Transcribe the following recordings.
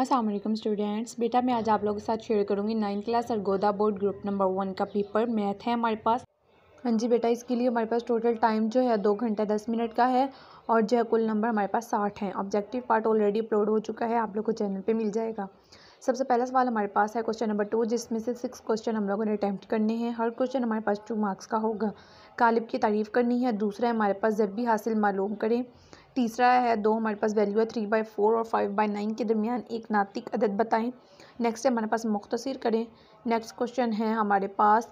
Aslam students बेटा मैं आज आप लोगों के साथ शेयर करूँगी ninth class Sargodha board group number one का पेपर मैथ है हमारे पास हाँ जी बेटा इसके लिए हमारे पास टोटल टाइम जो है दो घंटा दस मिनट का है और जो है कुल नंबर हमारे पास साठ हैं ऑब्जेक्टिव पार्ट ऑलरेडी अपलोड हो चुका है आप लोग को चैनल पर मिल जाएगा सबसे पहला सवाल हमारे पास है क्वेश्चन नंबर टू जिसमें से सिक्स क्वेश्चन हम लोगों ने अटैम्प्ट करने हैं हर क्वेश्चन हमारे पास टू मार्क्स का होगा कालिब की तारीफ़ करनी है दूसरा हमारे पास जब भी हासिल मालूम करें तीसरा है दो हमारे पास वैल्यू है थ्री बाई फोर और फाइव बाई नाइन के दरमियान एक नातिक अदद बताएं नेक्स्ट है हमारे पास मुख्तर करें नेक्स्ट क्वेश्चन है हमारे पास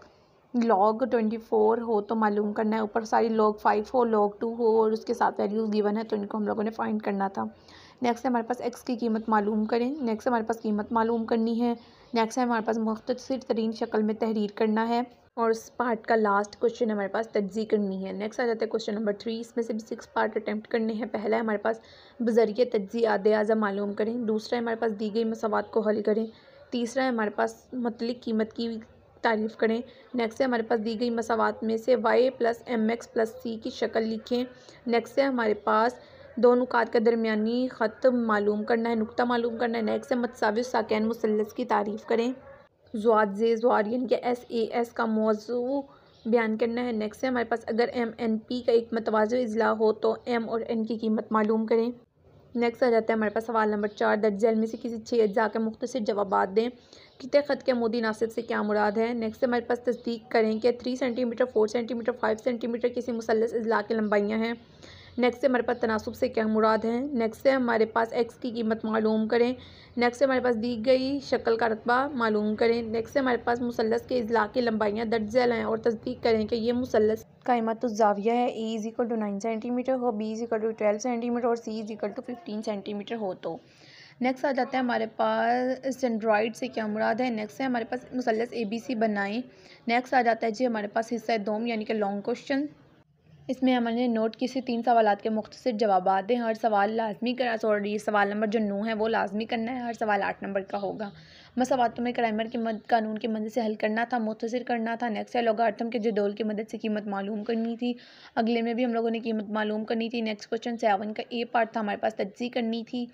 लॉग ट्वेंटी फोर हो तो मालूम करना है ऊपर सारी लॉग फाइव हो लॉग टू हो और उसके साथ वैल्यूज़ गिवन है तो इनको हम लोगों ने फाइंड करना था नेक्स्ट है हमारे पास एक्स की कीमत मालूम करें नेक्स्ट हमारे पास कीमत मालूम करनी है नेक्स्ट है हमारे पास मुख्तर तरीन शक्ल में तहरीर करना है और इस पार्ट का लास्ट क्वेश्चन हमारे पास तजी करनी है नेक्स्ट आ जाता है क्वेश्चन नंबर थ्री इसमें से भी सिक्स पार्ट अटैम्प्ट करने हैं पहला है हमारे पास बजरिए तज्जी आद आज़ा मालूम करें दूसरा है हमारे पास दी गई मसावत को हल करें तीसरा है हमारे पास मतलब कीमत की तारीफ़ करें नेक्स्ट है हमारे पास दी गई मसावत में से Y plus M X plus C की शक्ल लिखें नेक्स्ट है हमारे पास दो नुकात के दरमियानी ख़त मालूम करना है नुकता मालूम करना है नेक्स्ट है मतसाविस साकैन मुसलस की तारीफ़ करें जुआजे जुआरियन जुआर यानी कि एस ए एस का मौजू बयान करना है नेक्स्ट है हमारे पास अगर एम एन पी का एक मतवाज़ अजला हो तो एम और एन की कीमत मालूम करें नेक्स्ट आ जाता है हमारे पास सवाल नंबर चार दर्ज जैल में से किसी छः अज्जा के मुख्तर जवाब दें कितने ख़त के मोदी नासिब से क्या मुराद है नेक्स्ट हमारे पास तस्दीक करें कि three centimetre four centimetre five centimetre किसी मुसलस अजला की लंबाइयाँ हैं नेक्स्ट से हमारे पास तनासब से क्या मुराद है नेक्स्ट से हमारे पास एक्स की कीमत मालूम करें नेक्स्ट से हमारे पास दी गई शक्ल का रकबा मालूम करें नेक्स्ट से हमारे पास मुसलस के अजला की लंबाइयाँ दर्ज लाएँ और तस्दीक करें कि यह मुसलस कायमत तो जाविया है A is equal to nine centimetre हो B is equal to twelve centimetre और C is equal to fifteen centimetre हो तो नेक्स्ट आ जाता है हमारे पास सेंड्रॉइड से क्या मुराद है नेक्स्ट है हमारे पास मुसलस ए बी सी बनाएँ नेक्स्ट आ जाता है जी हमारे पास हिस्सा है दोम यानी कि लॉन्ग क्वेश्चन इसमें हमने नोट किसी तीन सवाल के मुख्तर जवाब हैं हर सवाल लाजमी करना सॉरी सवाल नंबर जो नौ है वो लाजमी करना है हर सवाल आठ नंबर का होगा मसावतों में क्राइमर की मद, कानून की मदद से हल करना था मुतसर करना था नेक्स्ट है लोगार्थम के जदोल की मदद से कीमत मालूम करनी थी अगले में भी हम लोगों ने कीमत मालूम करनी थी नेक्स्ट क्वेश्चन सेवन का ए पार्ट था हमारे पास तजी करनी थी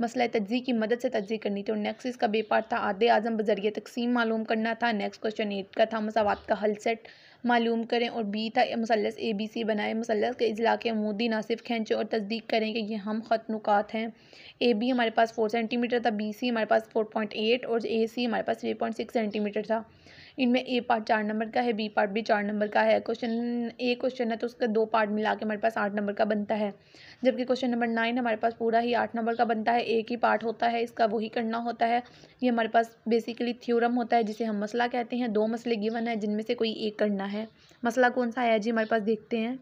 मसला तजी की मदद से तजी करनी थी और नेक्स्ट इसका बे पार्ट था आदे आज़म बजरिए तकसीम मालूम करना था नेक्स्ट क्वेश्चन एट का था मसावत का हल सेट मालूम करें और बी था मुसलस ए बी सी बनाए मसलस के अजला के अमूदी नासिफ खींचें और तस्दीक करें कि ये हम ख़त नुकात हैं ए बी हमारे पास फोर सेंटीमीटर था बी सी हमारे पास फोर पॉइंट एट और ए सी हमारे पास थ्री पॉइंट सिक्स सेंटीमीटर था इनमें ए पार्ट चार नंबर का है बी पार्ट भी चार नंबर का है क्वेश्चन ए क्वेश्चन है तो उसका दो पार्ट मिला के हमारे पास आठ नंबर का बनता है जबकि क्वेश्चन नंबर नाइन हमारे पास पूरा ही आठ नंबर का बनता है एक ही पार्ट होता है इसका वही करना होता है ये हमारे पास बेसिकली थ्योरम होता है जिसे हम मसला कहते हैं दो मसले गिवन है जिनमें से कोई एक करना है मसला कौन सा है जी हमारे पास देखते हैं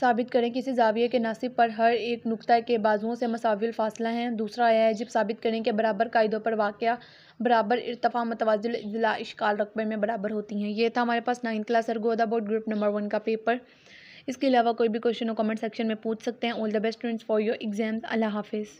साबित करें किसी जाविये के नासिब पर हर एक नुकता के बाजुओं से मसाविल फासला हैं दूसरा आया है जब साबित करें कि बराबर कायदों पर वाक़ बराबर इरतफा मतवाजल ज़िला इशकाल रकबे में बराबर होती हैं यह था हमारे पास नाइन्थ क्लास गोदा बोर्ड ग्रुप नंबर वन का पेपर इसके अलावा कोई भी क्वेश्चन हो कमेंट सेक्शन में पूछ सकते हैं all the best students for your exams अल्लाह हाफिज़